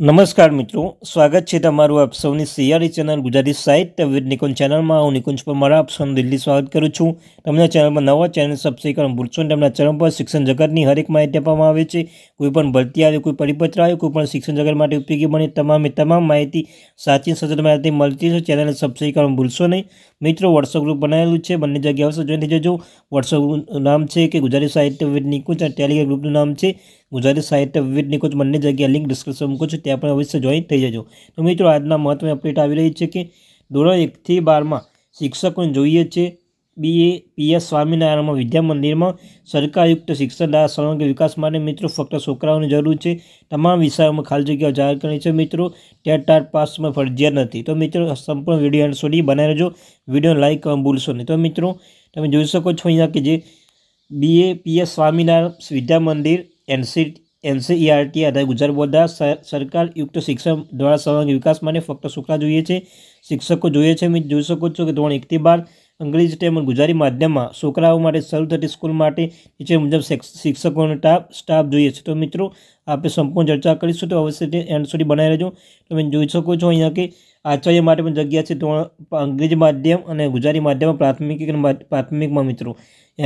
નમસ્કાર મિત્રો સ્વાગત છે તમારું આપ સૌની સિયારી e ચેનલ ગુજરાતી સાહિત્ય વિવિધ નિકુંજ ચેનલમાં હું નિકુંજ પર મારા સૌનું દિલ્હી સ્વાગત કરું છું તમને ચેનલમાં નવા ચેનલ સબસ્ક્રાઈબ કરવાનું ભૂલશો તેમના ચેનલ પર શિક્ષણ જગતની હરેક માહિતી આપવામાં આવે છે કોઈ પણ ભરતી આવે કોઈ પરિપત્ર આવે કોઈ પણ શિક્ષણ જગત માટે ઉપયોગી બને તમામે તમામ માહિતી સાચી સચોટ માહિતી મળતી છે ચેનલને સબસ્ક્રાઈબ કરવાનું ભૂલશો નહીં મિત્રો વોટ્સઅપ ગ્રુપ બનાવેલું છે બંને જગ્યાઓ જોઈન થઈ જજો વોટ્સઅપનું નામ છે કે ગુજરાતી સાહિત્ય વિવિધ નિકુંજ અને ટેલિગ્રામ ગ્રુપનું નામ છે ગુજરાતી સાહિત્ય વિવિધ નિકુંજ બંને જગ્યા લિંક ડિસ્ક્રિપ્શન મૂકું છું તે આપણે અવશ્ય જોઈન થઈ જજો તો મિત્રો આજના મહત્વની અપડેટ આવી રહી છે કે ધોરણ એકથી બારમાં શિક્ષકોને જોઈએ છે બી બીએ પીએસ સ્વામિનારાયણમાં વિદ્યા મંદિરમાં સરકારયુક્ત શિક્ષણ દ્વારા સર્વાંગી વિકાસ માટે મિત્રો ફક્ત છોકરાઓની જરૂર છે તમામ વિષયોમાં ખાલી જગ્યાઓ જાહેર કરી છે મિત્રો ટેટ ટાટ પાસમાં ફરજિયાત નથી તો મિત્રો સંપૂર્ણ વિડીયો એન્ડ સુધી બનાવી રહેજો વિડીયો લાઇક કરવા ભૂલશો નહીં તો મિત્રો તમે જોઈ શકો છો અહીંયા કે જે બીએ પીએસ સ્વામિનારાયણ વિદ્યા મંદિર એનસી એનસીઈઆરટી આધારે ગુજરાત બોર્ડ સરકાર યુક્ત શિક્ષણ દ્વારા સર્વાંગી વિકાસ માટે ફક્ત છોકરા જોઈએ છે શિક્ષકો જોઈએ છે મેં જોઈ શકો છો કે ધોરણ એકથી બાર અંગ્રેજી તેમજ ગુજરાતી માધ્યમમાં છોકરાઓ માટે શરૂ થતી સ્કૂલ માટે નીચે મુજબ શિક્ષકોનો સ્ટાફ સ્ટાફ જોઈએ છે તો મિત્રો આપણે સંપૂર્ણ ચર્ચા કરીશું તો અવશ્ય એન્ડ સુધી બનાવી રહેજો તમે જોઈ શકો છો અહીંયા કે આચાર્ય માટે પણ જગ્યા છે ધોરણ અંગ્રેજી માધ્યમ અને ગુજરાતી માધ્યમમાં પ્રાથમિક પ્રાથમિકમાં મિત્રો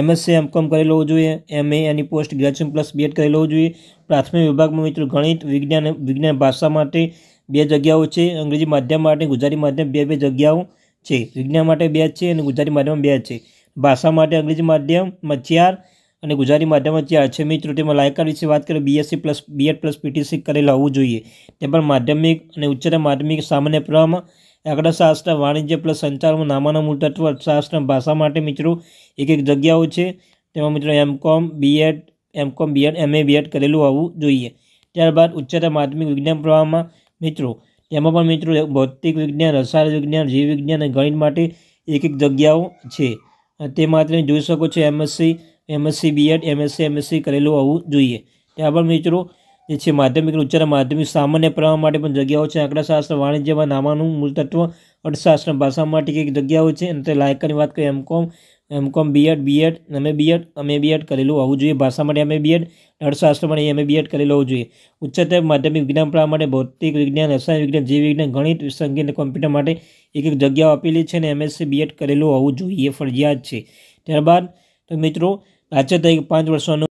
એમએસસી એમકોમ કરી લેવું જોઈએ એમએ એની પોસ્ટ ગ્રેજ્યુએશન પ્લસ બીએડ કરી લેવું જોઈએ પ્રાથમિક વિભાગમાં મિત્રો ગણિત વિજ્ઞાન વિજ્ઞાન ભાષા માટે બે જગ્યાઓ છે અંગ્રેજી માધ્યમ માટે ગુજરાતી માધ્યમ બે બે જગ્યાઓ છે વિજ્ઞાન માટે બે જ છે અને ગુજરાતી માધ્યમમાં બે જ છે ભાષા માટે અંગ્રેજી માધ્યમમાં ચાર અને ગુજરાતી માધ્યમમાં ચાર છે મિત્રો તેમાં લાયકાત વિશે વાત કરીએ BSc plus BEd plus PTC કરેલા હોવું જોઈએ તે પણ માધ્યમિક અને ઉચ્ચતર માધ્યમિક સામાન્ય પ્રવાહમાં આંકડાશાસ્ત્ર વાણિજ્ય પ્લસ સંચારમાં નામાના મૂળ તત્વ અર્થશાસ્ત્ર ભાષા માટે મિત્રો એક એક જગ્યાઓ છે તેમાં મિત્રો MCom BEd MCom BEd MA BEd કરેલું હોવું જોઈએ ત્યારબાદ ઉચ્ચતર માધ્યમિક વિજ્ઞાન પ્રવાહમાં મિત્રો એમાં પણ મિત્રો ભૌતિક વિજ્ઞાન રસાયણ વિજ્ઞાન જીવ વિજ્ઞાન અને ગણિત માટે એક એક જગ્યાઓ છે તે માત્ર જોઈ શકો છો MSc MSc BEd MSc MSc કરેલું હોવું જોઈએ ત્યાં પણ મિત્રો જે છે માધ્યમિક ઉચ્ચ માધ્યમિક સામાન્ય પ્રવાહ માટે પણ જગ્યાઓ છે આંકડાશાસ્ત્ર વાણિજ્યમાં નામાનું મૂળતત્વ અર્થશાસ્ત્ર ભાષામાં માટે એક જગ્યાઓ છે અને તે લાયકાની વાત કરીએ MCom com MCom BEd BEd અમે બીએડ અમે બીએડ કરેલું હોવું જોઈએ ભાષા માટે અમે બીએડ અર્થશાસ્ત્ર માટે અમે બીએડ કરેલું હોવું જોઈએ ઉચ્ચતર માધ્યમિક વિજ્ઞાન પ્રવાહ માટે ભૌતિક વિજ્ઞાન રસાયણ વિજ્ઞાન જીવ વિજ્ઞાન ગણિત સંગીત અને કોમ્પ્યુટર માટે એક એક જગ્યાઓ આપેલી છે અને એમએસસી બીએડ કરેલું હોવું જોઈએ ફરજિયાત છે ત્યારબાદ તો મિત્રો રાજ્ય તરીકે પાંચ વર્ષોનો